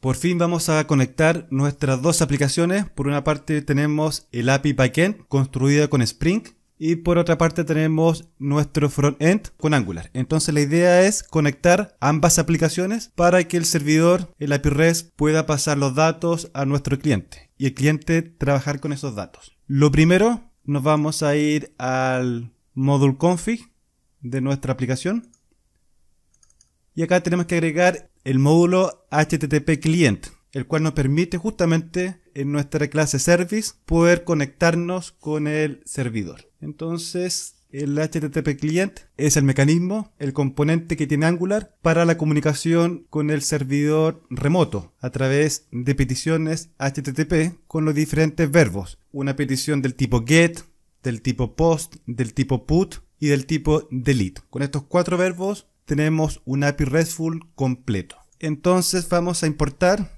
Por fin vamos a conectar nuestras dos aplicaciones. Por una parte tenemos el API Backend construida con Spring y por otra parte tenemos nuestro frontend con Angular. Entonces la idea es conectar ambas aplicaciones para que el servidor, el API REST, pueda pasar los datos a nuestro cliente y el cliente trabajar con esos datos. Lo primero, nos vamos a ir al module config de nuestra aplicación. Y acá tenemos que agregar el módulo HTTP client, el cual nos permite justamente en nuestra clase service poder conectarnos con el servidor. Entonces, el HTTP client es el mecanismo, el componente que tiene Angular para la comunicación con el servidor remoto a través de peticiones HTTP con los diferentes verbos. Una petición del tipo get, del tipo post, del tipo put y del tipo delete. Con estos cuatro verbos tenemos un API RESTful completo. Entonces vamos a importar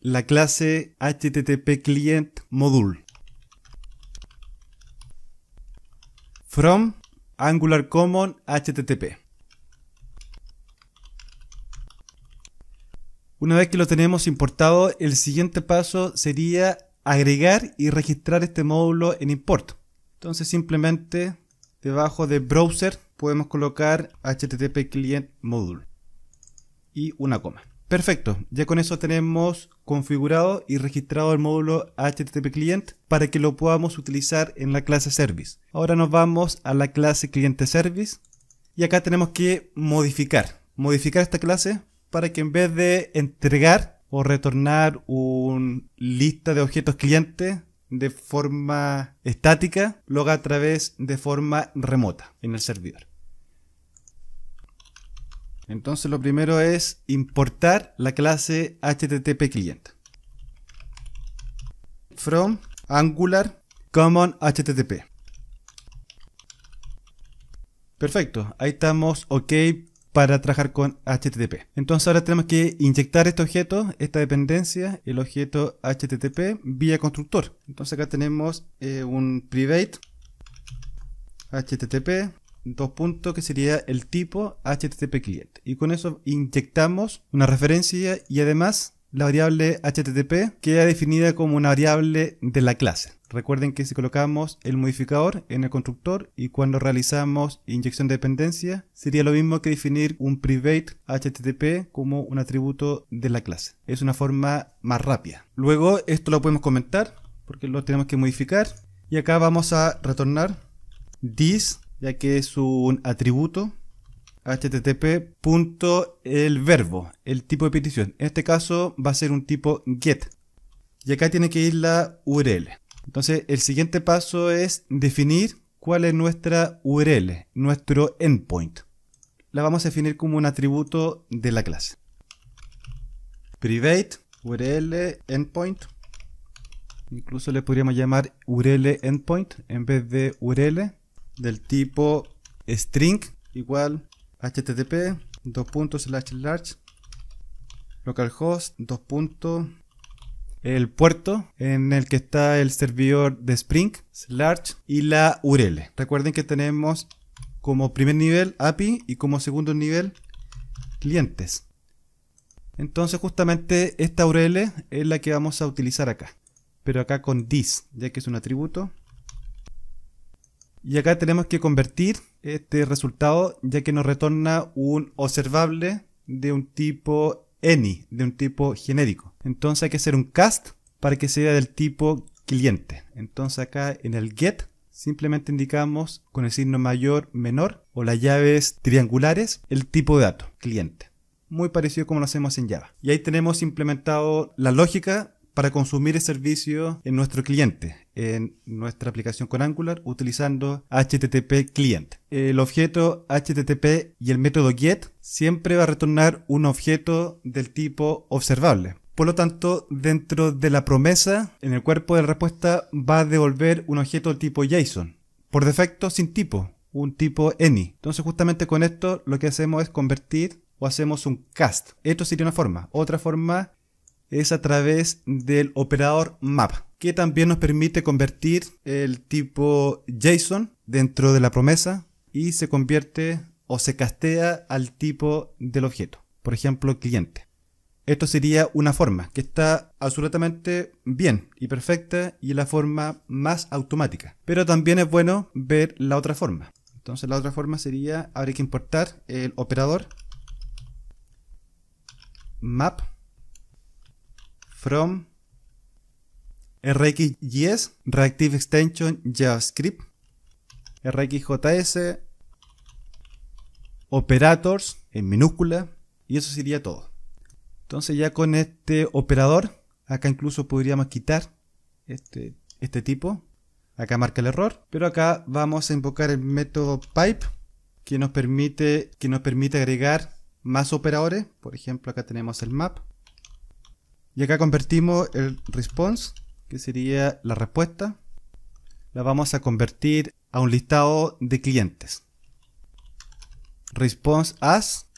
la clase http client module from angular common http Una vez que lo tenemos importado, el siguiente paso sería agregar y registrar este módulo en import. Entonces simplemente debajo de browser podemos colocar http client module y una coma. Perfecto, ya con eso tenemos configurado y registrado el módulo HTTP Client para que lo podamos utilizar en la clase Service. Ahora nos vamos a la clase Cliente Service y acá tenemos que modificar, modificar esta clase para que en vez de entregar o retornar una lista de objetos cliente, de forma estática, luego a través de forma remota en el servidor. Entonces lo primero es importar la clase http client from angular common http. Perfecto, ahí estamos ok para trabajar con HTTP. Entonces ahora tenemos que inyectar este objeto, esta dependencia, el objeto HTTP vía constructor. Entonces acá tenemos eh, un private HTTP dos puntos que sería el tipo HTTP client y con eso inyectamos una referencia y además la variable HTTP queda definida como una variable de la clase. Recuerden que si colocamos el modificador en el constructor y cuando realizamos inyección de dependencia, sería lo mismo que definir un private HTTP como un atributo de la clase. Es una forma más rápida. Luego esto lo podemos comentar porque lo tenemos que modificar. Y acá vamos a retornar this, ya que es un atributo http el verbo, el tipo de petición. En este caso va a ser un tipo get. Y acá tiene que ir la URL. Entonces el siguiente paso es definir cuál es nuestra URL, nuestro endpoint. La vamos a definir como un atributo de la clase. Private URL endpoint. Incluso le podríamos llamar URL endpoint en vez de URL del tipo string igual http dos puntos large localhost dos puntos el puerto en el que está el servidor de Spring, Large y la URL. Recuerden que tenemos como primer nivel API y como segundo nivel clientes. Entonces justamente esta URL es la que vamos a utilizar acá, pero acá con this, ya que es un atributo y acá tenemos que convertir este resultado ya que nos retorna un observable de un tipo any, de un tipo genérico. Entonces hay que hacer un cast para que sea del tipo cliente. Entonces acá en el get simplemente indicamos con el signo mayor, menor o las llaves triangulares el tipo de dato, cliente. Muy parecido como lo hacemos en Java. Y ahí tenemos implementado la lógica para consumir el servicio en nuestro cliente, en nuestra aplicación con Angular utilizando HTTP client. El objeto HTTP y el método get siempre va a retornar un objeto del tipo observable. Por lo tanto, dentro de la promesa, en el cuerpo de respuesta va a devolver un objeto del tipo JSON. Por defecto, sin tipo, un tipo any. Entonces, justamente con esto lo que hacemos es convertir o hacemos un cast. Esto sería una forma. Otra forma es a través del operador map, que también nos permite convertir el tipo JSON dentro de la promesa y se convierte o se castea al tipo del objeto, por ejemplo cliente. Esto sería una forma que está absolutamente bien y perfecta y la forma más automática. Pero también es bueno ver la otra forma. Entonces la otra forma sería, habría que importar el operador map from RxJS, Reactive Extension, JavaScript, RxJS, operators en minúscula y eso sería todo. Entonces ya con este operador, acá incluso podríamos quitar este, este tipo. Acá marca el error, pero acá vamos a invocar el método pipe que nos permite, que nos permite agregar más operadores. Por ejemplo, acá tenemos el map. Y acá convertimos el response, que sería la respuesta, la vamos a convertir a un listado de clientes. Response as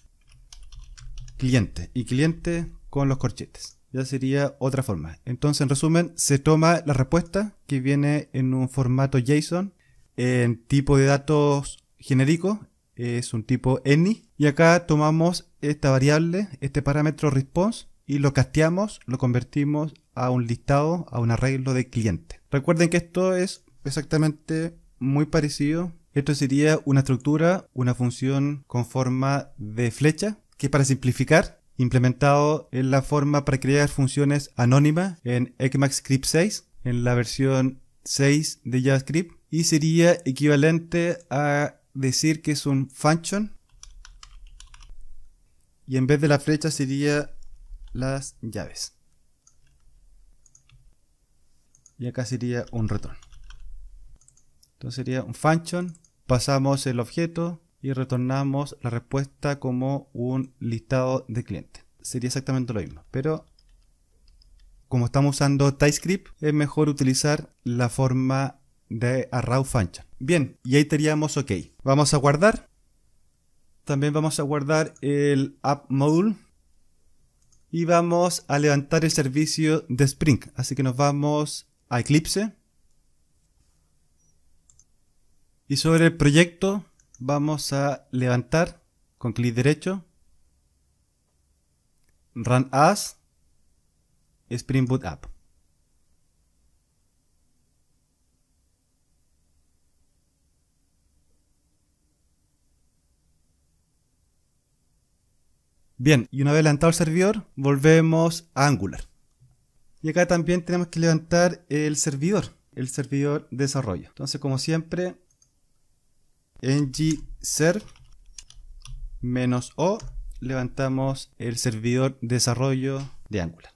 cliente y cliente con los corchetes. Ya sería otra forma. Entonces, en resumen, se toma la respuesta que viene en un formato JSON, en tipo de datos genérico, es un tipo any, y acá tomamos esta variable, este parámetro response, y lo casteamos, lo convertimos a un listado, a un arreglo de cliente. Recuerden que esto es exactamente muy parecido. Esto sería una estructura, una función con forma de flecha, que para simplificar, implementado en la forma para crear funciones anónimas en ECMAScript 6, en la versión 6 de JavaScript, y sería equivalente a decir que es un function, y en vez de la flecha sería las llaves. Y acá sería un return. Entonces sería un function, pasamos el objeto y retornamos la respuesta como un listado de clientes. Sería exactamente lo mismo, pero como estamos usando TypeScript, es mejor utilizar la forma de arrow function. Bien, y ahí teníamos OK. Vamos a guardar. También vamos a guardar el app module y vamos a levantar el servicio de Spring. Así que nos vamos a Eclipse. Y sobre el proyecto vamos a levantar con clic derecho. Run as Spring Boot App. Bien, y una vez levantado el servidor, volvemos a Angular. Y acá también tenemos que levantar el servidor, el servidor desarrollo. Entonces, como siempre, ng-serve "-o", levantamos el servidor desarrollo de Angular.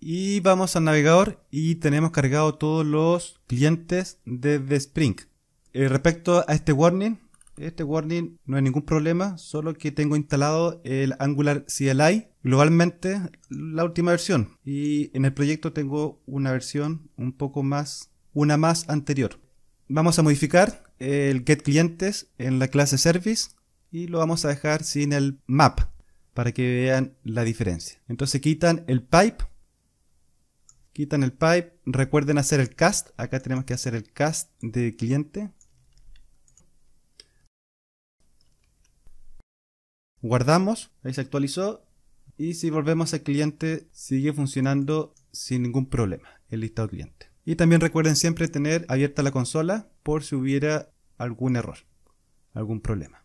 Y vamos al navegador y tenemos cargado todos los clientes desde Spring. Eh, respecto a este warning, este warning no es ningún problema, solo que tengo instalado el Angular CLI globalmente la última versión y en el proyecto tengo una versión un poco más, una más anterior. Vamos a modificar el get clientes en la clase service y lo vamos a dejar sin el map para que vean la diferencia. Entonces quitan el pipe, quitan el pipe, recuerden hacer el cast, acá tenemos que hacer el cast de cliente guardamos, ahí se actualizó y si volvemos al cliente sigue funcionando sin ningún problema el listado cliente. Y también recuerden siempre tener abierta la consola por si hubiera algún error, algún problema.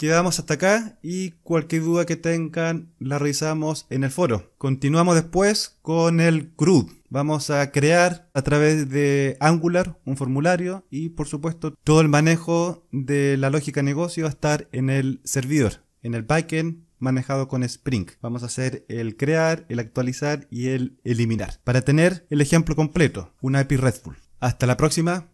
Quedamos hasta acá y cualquier duda que tengan la revisamos en el foro. Continuamos después con el CRUD. Vamos a crear a través de Angular un formulario y por supuesto todo el manejo de la lógica de negocio va a estar en el servidor, en el backend manejado con Spring. Vamos a hacer el crear, el actualizar y el eliminar para tener el ejemplo completo, una API RESTful. Hasta la próxima.